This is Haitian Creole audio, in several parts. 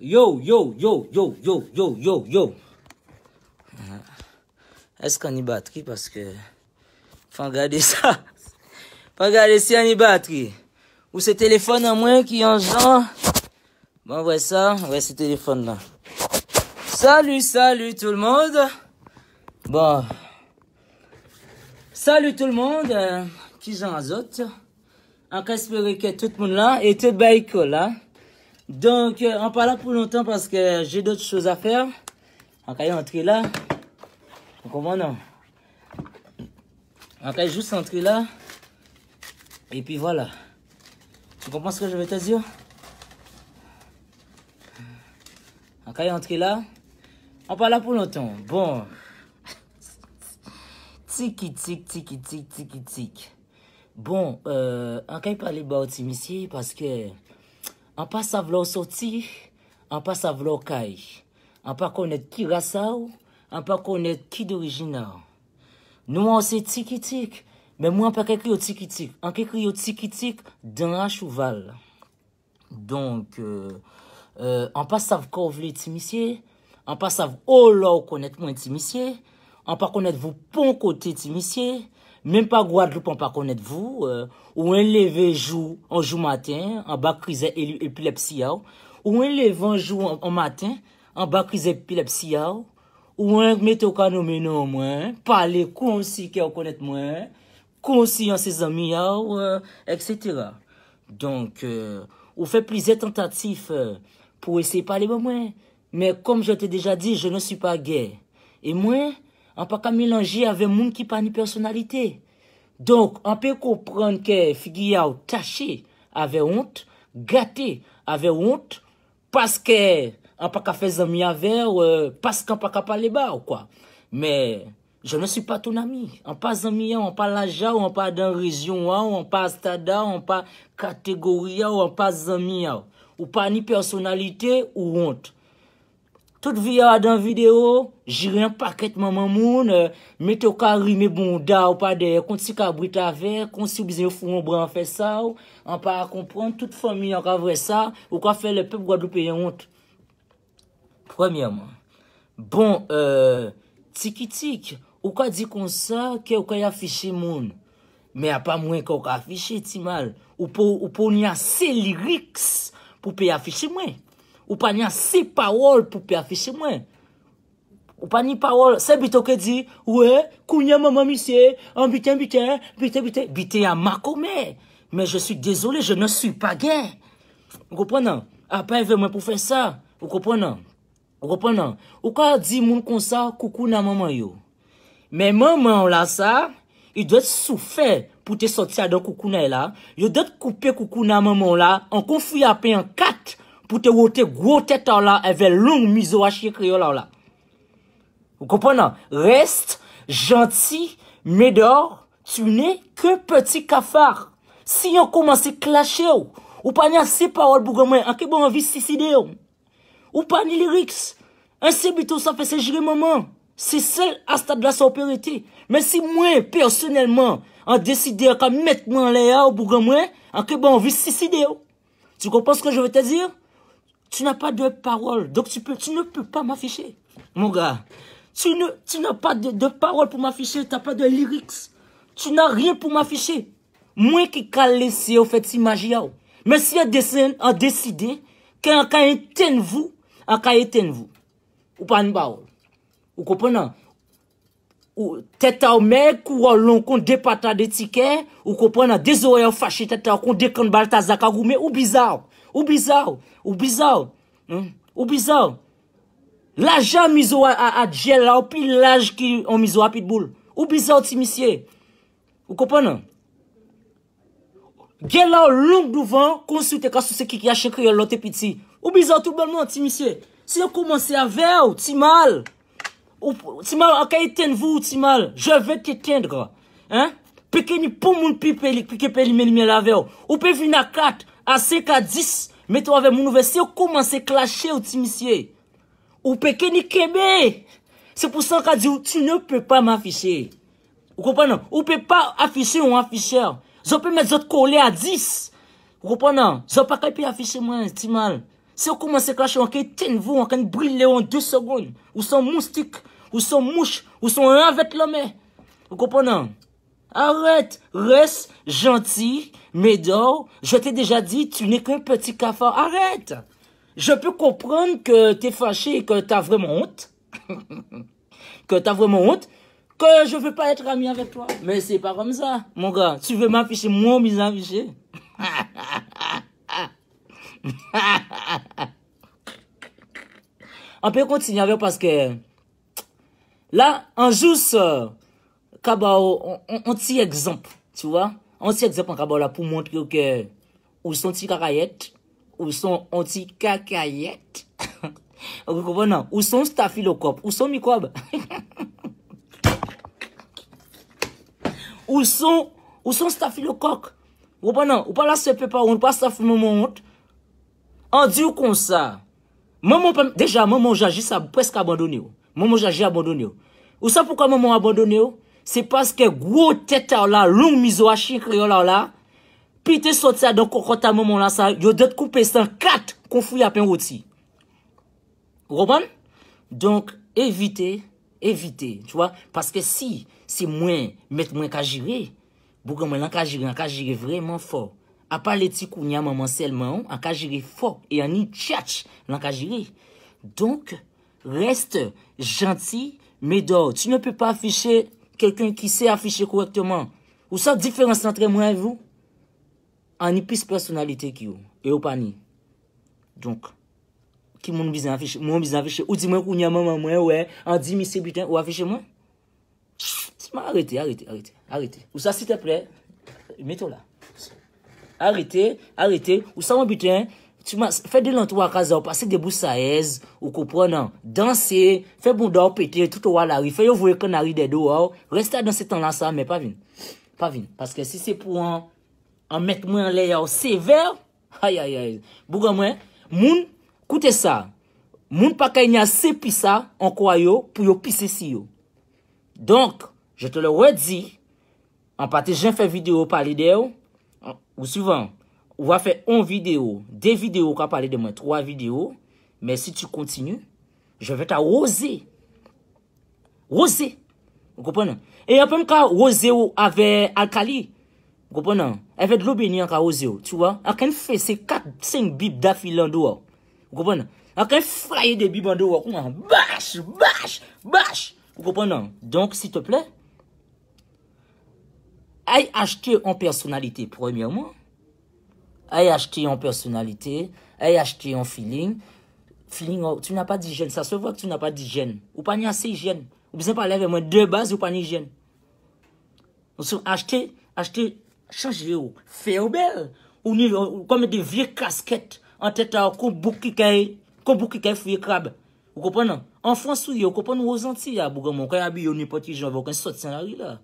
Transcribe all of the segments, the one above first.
Yo, yo, yo, yo, yo, yo, yo, yo. Euh, est-ce qu'on y batterie parce que... Faut regarder ça. Faut regarder si on y batterie. Ou ce téléphone en moins qui en genre. Bon, ouais ça, ouais ce téléphone là. Salut, salut tout le monde. Bon. Salut tout le monde. Euh, qui j'en autres. En espérer que tout le monde là et tout là. Donc, on euh, parle pour longtemps parce que j'ai d'autres choses à faire. On va entrer là. Comment non? On va juste entrer là. Et puis voilà. Tu comprends ce que je veux te dire On va entrer là. On parle pour longtemps. Bon. Tiki, tic, tiki, tic, tiki, tic. Bon, euh, on va parler de parce que... An pa sav lor soti, an pa sav lor kay, an pa konet ki rasa ou, an pa konet ki d'origina. Nou an se tikitik, men mwen an pa ke krio tikitik, an ke krio tikitik d'an chouval. Donk, euh, euh, an pa sav kovle ti misye, an pa sav ou lor konet mwen ti misye, an pa konet vou pon kote ti misye. Même pas Guadeloupe, on pas connaître vous. Euh, ou un lever jour, un jour matin, en bas crise épilepsie. Hein. Ou un levant un jour, en matin, en bas crise épilepsie. Hein. Ou un mette au moins. non, moi. Parler conscient, qui connaître moins conscient ses amis, hein, euh, etc. Donc, euh, on fait plusieurs tentatives pour essayer de parler moins Mais comme je t'ai déjà dit, je ne suis pas gay. Et moi, An pa ka milanje ave moun ki pa ni personalite. Donk, an pe kopran ke figi yao tache ave ont, gate ave ont, paske an pa ka fe zamiya ver, paske an pa ka paleba ou kwa. Euh, Me, je ne sou pa ton ami. An pa zamiya, an pa laja ou an pa dan rezyon an, an pa stada, an pa kategori yao, an pa zamiya. Ou pa ni personalite ou ont. Tout videyo a dan videyo, jiri an paket maman moun, euh, met yo ka rime bon da ou pa de, kon si ka brita ver, kon si yo bizen yo foun moun bre an fe sa ou, an pa a kompran, tout fominyo an ka vre sa, ou ka fe le pep wad ou peye ont. Premiè man. Bon, euh, tiki-tiki, ou ka di kon sa, ke ou ka ya fiché moun, me a pa mwen ke ou ka fiché ti mal, ou pou ni a se liriks pou peye fiché mwen. Ou pa ni a 6 pawol pou pe afishe mwen. Ou pa ni pawol. Se bito ke di. Ou e. Kounye maman misye. An bite mbite. Bite bite. Bite ya makome. Men je sou desole. Je ne sou pa gen. Ou ko pon nan. Ape ve mwen pou fe sa. Ou ko pon nan. Ou ko pon nan. Ou ka di moun konsa. Koukou nan maman yo. Men maman la sa. I dwe sou fe. Pou te soti a don koukou nan la. Yo dwe koupe koukou nan maman la. An kon fuy apen an kat. pou te wote gwo tet an la, evè loun mizou a chie kri an la. Ou kompon nan? Reste, janti, me dor, tu ne, ke petit kafar. Si yon komanse klashe ou, ou pa ni an se parol bougan mwen, an ke bon an vi sisi de ou. Ou pa ni liriks, an se bitou sa fe se jire maman, se sel a stat la soperiti. Men si mwen, personelman, an deside ka met nan le a ou bougan mwen, an ke bon an vi sisi de ou. Tu kompon se ke je ve te dir? tu nan pa de parol, dok tu ne pe pa ma fiché. Mon ga, tu nan pa de parol pou ma fiché, ta pa de liriks, tu nan rien pou ma fiché. Mwen ki kal lese ou feti magi ya ou, men si ya desen an deside, ke an kayen ten vou, an kayen ten vou. Ou pan ba ou, ou kopon nan, ou teta ou mek, ou ou lon kon depata de tike, ou kopon nan, dezo ou yo fache teta ou kon dekan balta zakagou, ou bizar ou, Ou bizaw, ou bizaw, ou bizaw, la jan mizwa a djel la ou pi laj ki an mizwa pitboul. Ou bizaw ti misye, ou kopan nan? Gel la ou lung duvan, konsute ka sou seki ki a chekri yo lote pit si. Ou bizaw tou belman bon ti misye, si yo koumanse a vew, ti mal, ti mal akay eten vou, ti mal, je ve te eten drwa. Peke ni pou moun pi pelik, peke pelik meni meni la vew, ou pe vina kat, A 5, a 10, met ou ave moun ouve, se ou koman se klashe ou ti misye, ou peke ni keme, se pou san ka di ou ti ne pe pa ma afishe, ou kompon nan, ou pe pa afishe ou an afishe, zon pe met zot kole a 10, ou kompon nan, zon pa kepe afishe mwen ti mal, se ou koman se klashe, wakay ten vou, wakay brile ou an 2 segoun, ou son moustik, ou son mouch, ou son avet lome, ou kompon nan, Arrête, reste gentil, Médor. Je t'ai déjà dit, tu n'es qu'un petit cafard. Arrête. Je peux comprendre que tu es fâché et que t'as vraiment honte. que t'as vraiment honte. Que je veux pas être ami avec toi. Mais c'est pas comme ça, mon gars. Tu veux m'afficher, moi, mis affiché. On peut continuer avec parce que là, en juste... Kaba ou an ti ekzamp. Ti wwa? An ti ekzamp an kaba ou la pou mwant yo ke ou son ti kakayet. Ou son an ti kakayet. Non? Ou son stafi lo kop. Ou son mikwab. Ou son stafi lo kok. Ou non? pala sepe pa ou an pa stafi mwant. An di ou kon sa. Deja mwaman jaji sa presk abandoni ou. Mwaman jaji abandoni ou. Ou sa pouka mwaman abandoni ou? Se paske gwo teta ou la, long mizo a chikri ou la ou la, pi te sot sa, donk kon kon ta moun moun la sa, yo det koupe san kat kon fuy apen woti. Roban? Donk evite, evite. Tu wap, paske si, si mwen met mwen kajire, bougan mwen lankajire, lankajire vreman fò. Apar leti koun ya moun moun sel moun, lankajire fò, e an ni tchatch lankajire. Donk, reste janti, me do. Tu ne pe pa fichè, kelken ki se afiche korekteman, ou sa diferans entre mwen an vou, an ni pis personalite ki ou, e ou pa ni. Donk, ki moun bizan afiche, moun bizan afiche, ou di mwen kou nye mwen mwen mwen, an di misi biten, ou afiche mwen? Chhh, si mwen arete, arete, arete, arete, ou sa si te ple, meto la. Arete, arete, ou sa mwen biten, an, Fè dè lantou akazè ou pasè dè bousaèz ou koupò nan. Dansè, fè bondò ou petè, toutò wà la ri, fè yo vwe kon a ri dè do wò. Restè a dansè tan lan sa, mè pa vin. Pa vin. Paske si se pou an, an mèk mwen lè ya ou sever, hayayayay, bougan mwen, moun, koute sa. Moun pa kanyan se pi sa, an kwa yo, pou yo pi se si yo. Donk, je te lè wè di, an patè jen fè video palide yo, ou suivant, On va faire une vidéo, deux vidéos, on parler de moi, trois vidéos. Mais si tu continues, je vais t'arroser. Roser. Vous comprenez? Et après, je vais roser avec Alcali. Vous comprenez? Avec de l'eau bénie, je vais Tu vois? Je vais faire ces 4, 5 bibes d'affilée en dehors. Vous comprenez? Je vais frayer des bibes en dehors. Bâche, bâche, bâche. Vous comprenez? Donc, s'il te plaît, aille acheter en personnalité, premièrement. Ayye achte yon personalite, ayye achte yon feeling, feeling oh, ou, tu na pa di jen, sa se vwa ki tu na pa di jen. Ou pa ni ase jen, ou bisen pale vemen, de base ou pa ni jen. Ou sou achte, achte, chanje yo, feyo bel, ou ni, ou kome de vie kasket, an teta ou konbou ki kaye, konbou ki kaye fweye krab. Ou kopan nan, an fwansou yo, ou kopan nou ozan ti ya, bougan moun, kaya bi yo ni pati jen, vwen kwen sot sen ari la.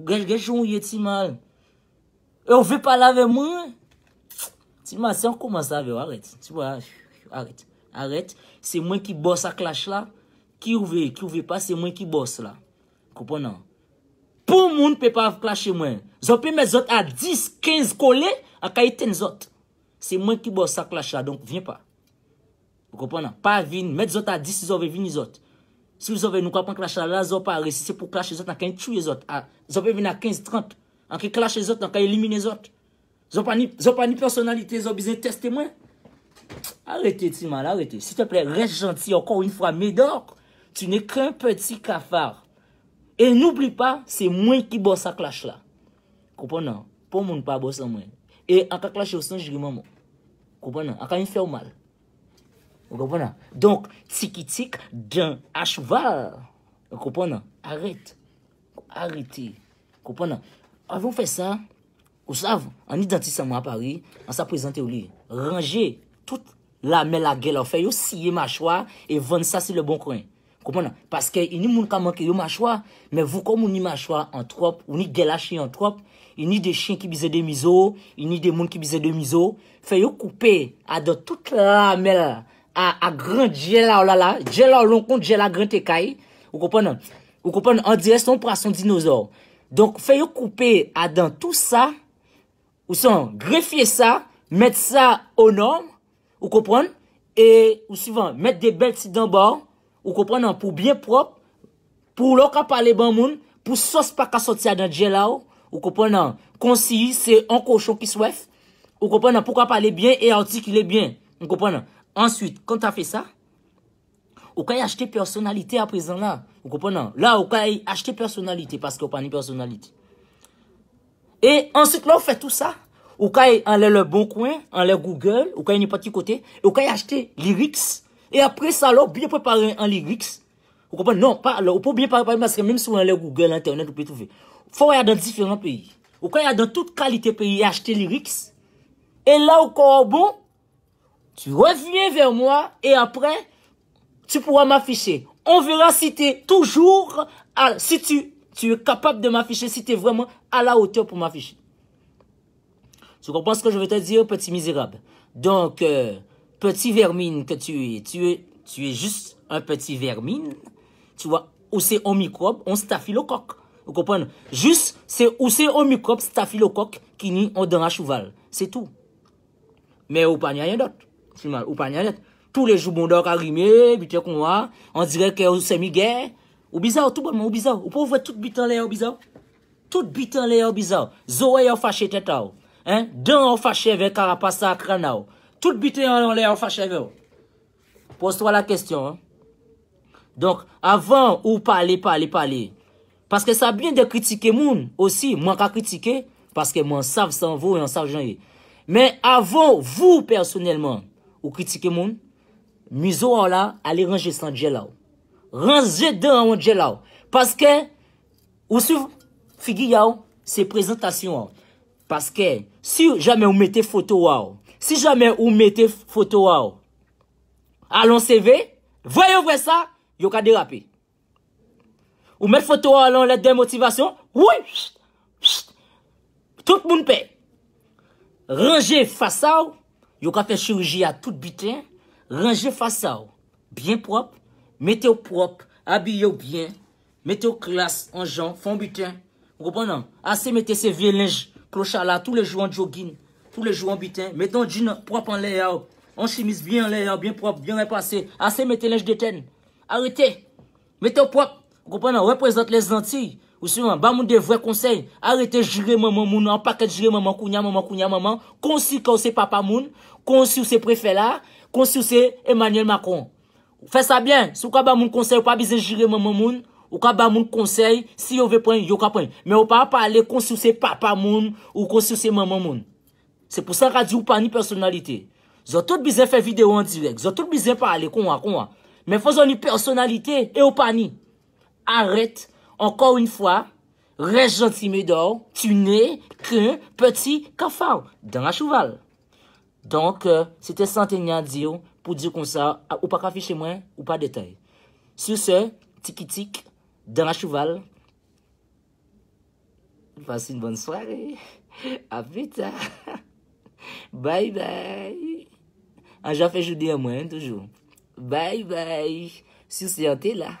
Ou genj genj yon ye ti mal, e ou ve pale vemen e. Ti man, se an koman sa ve ou, arret. Ti wè, arret. Arret, se mwen ki bosse a klashe la, ki ouve, ki ouve pa, se mwen ki bosse la. Koupon nan. Pon moun pe pa av klashe mwen. Zon pe met zot a 10, 15 kole, an ka iten zot. Se mwen ki bosse a klashe la, donk venye pa. Koupon nan. Pa vin, met zot a 10, se zon ve vin yizot. Se zon ve nou kapan klashe la, la zon pa resi, se pou klashe yizot, an ka iten yizot. Zon pe vin a 15, 30, an ki klashe yizot, an ka elimine yizot. Zo pas ni, ni personnalité zo besoin de témoins. Arrêtez, Arrêtez, Timal, arrêtez S'il te plaît, reste gentil. Encore une fois, Médoc, tu n'es qu'un petit cafard. Et n'oublie pas, c'est moi qui bosse à clash là. comprends Pour moi, je pas bosse à moi. Et à clash je sens, je maman. Comprenez? À quand il fait mal. Vous comprenez? Donc, tiki-tik d'un à cheval. Tu comprends Arrête. Arrêtez. comprends Avant, Avons fait ça. Ou sav, an identisaman a Paris, an sa prezante ou li, range tout la mèl a gèla ou fè yo siye machwa e vende sa si le bon kwen. Koupan nan? Paske yon ni moun ka manke yo machwa, men vou kom ou ni machwa an trop, ou ni gèla chi an trop, yon ni de chien ki bize de mizo, yon ni de moun ki bize de mizo, fè yo koupe a de tout la mèl a gran diè la olala, diè la olonkon, diè la gran tekay, ou koupan nan? Ou koupan nan? An dire son prason dinosor. Donk fè yo koupe a den tout sa, Ou son, grefye sa, mette sa o norm, ou kopon, e ou souvan, mette de bel ti damban, ou kopon, pou bien prop, pou lo ka pale ban moun, pou sos pa ka sotia dan dje la ou, ou kopon, konsi, se anko chokis wef, ou kopon, pou ka pale bien, e an ti ki le bien, ou kopon. Ansyut, kon ta fe sa, ou kaye achete personalite a prezant la, ou kopon, la ou kaye achete personalite, paske ou pa ni personalite. Et ensuite, là, on fait tout ça. Ou quand enlève le bon coin, enlève Google, ou quand il pas côté, ou quand acheter lyrics. Et après ça, là, bien préparé en lyrics. Vous comprenez? Non, pas, là, peut bien préparer parce que même si on enlève Google, Internet, on peut trouver. Faut aller dans différents pays. Ou quand il y a dans toute qualité pays, acheter lyrics. Et là, encore bon, tu reviens vers moi et après, tu pourras m'afficher. On verra si tu es toujours, si tu tu es capable de m'afficher si tu es vraiment à la hauteur pour m'afficher. Tu comprends ce que je veux te dire, petit misérable? Donc, euh, petit vermine que tu es, tu es, tu es juste un petit vermine, tu vois, ou c'est un microbe, un staphylocoque. Tu comprends Juste, c'est ou c'est un microbe staphylocoque qui n'y on dans un cheval. C'est tout. Mais ou pas rien d'autre. Ou pas rien d'autre. Tous les jours, bon d'or arrimé, on dirait que c'est Miguel. Ou bizarre, tout bon, ou bizarre. Ou pas voir tout bit en l'air, ou bizarre. Tout bit en l'air, ou bizarre. Zoé, ou fâché tête, oh. Hein? Dan, ou fâché avec carapace à crâne, oh. Tout bit en l'air, ou fâché avec. Oh. Pose-toi la question, hein. Donc, avant, ou parler, parler, parler. Parce que ça bien de critiquer moun aussi, moi ka critiquer, parce que moi savent sans vous et on savent j'en Mais avant, vous personnellement, ou critiquer moun, miso là, allez ranger sans là. Ranje de an an dje la ou. Paske ou sou figi ya ou se prezentasyon ou. Paske si jame ou mette foto ou ou. Si jame ou mette foto ou ou. Alon se ve. Ve yo ve sa. Yo ka de rapi. Ou mette foto ou ou alon let de motivasyon. Ou. Tout moun pe. Ranje fasa ou. Yo ka fe chiriji a tout biten. Ranje fasa ou. Bien propre. mettez vous propre, habillez vous bien, mettez au classe en gens, font butin. Vous comprenez? Assez mettez ces vieux linges, clochards là, tous les jours en jogging, tous les jours en butin. Mettez un jean propre en l'air, en chemise bien en l'air, bien propre, bien repassé. Assez mettez linge de tenne. Arrêtez. Mettez au propre. Vous comprenez? Représente les Antilles. Ou ba bah, des vrais conseil. Arrêtez de jurer maman moun, en paquet jurer maman kounya, maman maman. Consi quand c'est papa moun, consi c'est préfet là, consi Emmanuel Macron. Fè sa byen, sou ka ba moun konsey, ou pa bizen jire maman moun. Ou ka ba moun konsey, si yo ve pon, yo ka pon. Men ou pa pa ale konsuse papa moun, ou konsuse maman moun. Se pou sa ka di ou pa ni personalite. Zon tout bizen fè video an direk, zon tout bizen pa ale konwa konwa. Men fò zon ni personalite, e ou pa ni. Arèt, anko yon fwa, rej jantime do, tu ne kè un peti kafal. Dan la chouval. Donk, se euh, te santenyan di yo. pou diyo kon sa ah, ou pa kafi che mwen ou pa detay. Sou se, tikitik, dan la chouval. Fasi un bonne soare. A fita. Bay bay. Anja fe jodi a mwen toujou. Bay bay. Sou se an te la.